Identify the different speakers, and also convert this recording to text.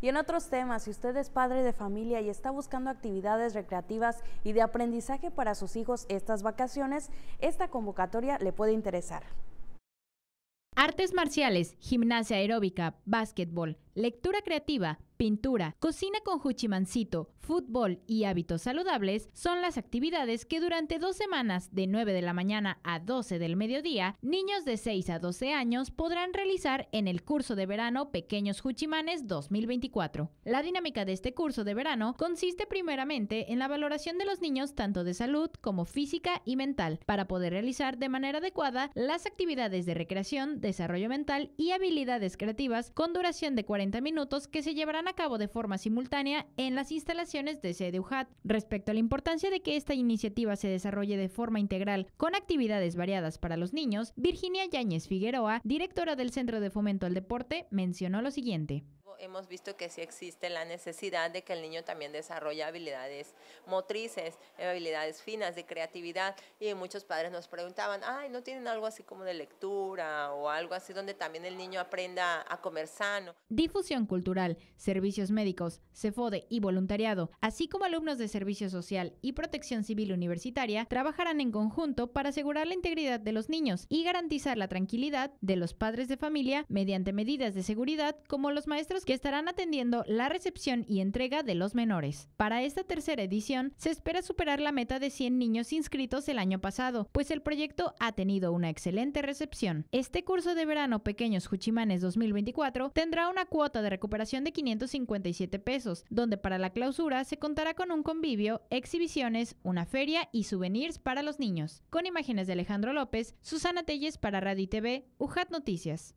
Speaker 1: Y en otros temas, si usted es padre de familia y está buscando actividades recreativas y de aprendizaje para sus hijos estas vacaciones, esta convocatoria le puede interesar. Artes marciales, gimnasia aeróbica, básquetbol, Lectura creativa, pintura, cocina con juchimancito, fútbol y hábitos saludables son las actividades que durante dos semanas, de 9 de la mañana a 12 del mediodía, niños de 6 a 12 años podrán realizar en el curso de verano Pequeños Juchimanes 2024. La dinámica de este curso de verano consiste primeramente en la valoración de los niños tanto de salud como física y mental, para poder realizar de manera adecuada las actividades de recreación, desarrollo mental y habilidades creativas con duración de 40 40 minutos que se llevarán a cabo de forma simultánea en las instalaciones de CDUHAT. Respecto a la importancia de que esta iniciativa se desarrolle de forma integral con actividades variadas para los niños, Virginia Yáñez Figueroa, directora del Centro de Fomento al Deporte, mencionó lo siguiente
Speaker 2: hemos visto que sí existe la necesidad de que el niño también desarrolle habilidades motrices, habilidades finas de creatividad. Y muchos padres nos preguntaban, ay, ¿no tienen algo así como de lectura o algo así donde también el niño aprenda a comer sano?
Speaker 1: Difusión cultural, servicios médicos, CEFODE y voluntariado, así como alumnos de servicio social y protección civil universitaria, trabajarán en conjunto para asegurar la integridad de los niños y garantizar la tranquilidad de los padres de familia mediante medidas de seguridad como los maestros que que estarán atendiendo la recepción y entrega de los menores. Para esta tercera edición, se espera superar la meta de 100 niños inscritos el año pasado, pues el proyecto ha tenido una excelente recepción. Este curso de verano Pequeños Juchimanes 2024 tendrá una cuota de recuperación de 557 pesos, donde para la clausura se contará con un convivio, exhibiciones, una feria y souvenirs para los niños. Con imágenes de Alejandro López, Susana Telles para Radio TV, UJAT Noticias.